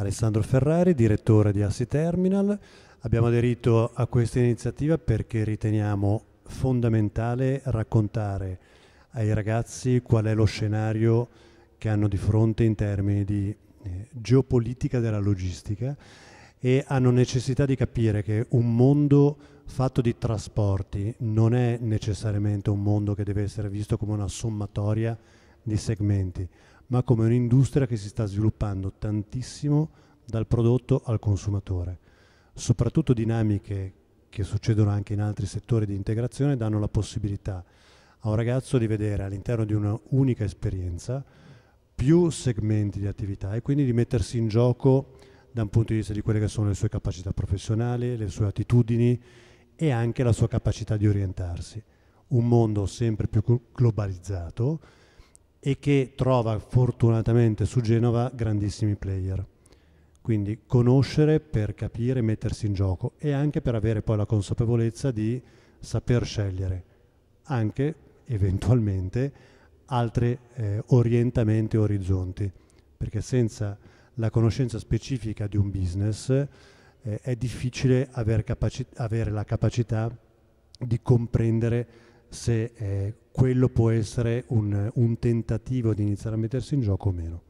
Alessandro Ferrari, direttore di Assi Terminal. Abbiamo aderito a questa iniziativa perché riteniamo fondamentale raccontare ai ragazzi qual è lo scenario che hanno di fronte in termini di eh, geopolitica della logistica e hanno necessità di capire che un mondo fatto di trasporti non è necessariamente un mondo che deve essere visto come una sommatoria di segmenti, ma come un'industria che si sta sviluppando tantissimo dal prodotto al consumatore. Soprattutto dinamiche che succedono anche in altri settori di integrazione danno la possibilità a un ragazzo di vedere all'interno di una unica esperienza più segmenti di attività e quindi di mettersi in gioco da un punto di vista di quelle che sono le sue capacità professionali, le sue attitudini e anche la sua capacità di orientarsi. Un mondo sempre più globalizzato e che trova fortunatamente su Genova grandissimi player. Quindi conoscere per capire, mettersi in gioco e anche per avere poi la consapevolezza di saper scegliere anche eventualmente altri eh, orientamenti e orizzonti, perché senza la conoscenza specifica di un business eh, è difficile aver, aver la capacità di comprendere se eh, quello può essere un, un tentativo di iniziare a mettersi in gioco o meno.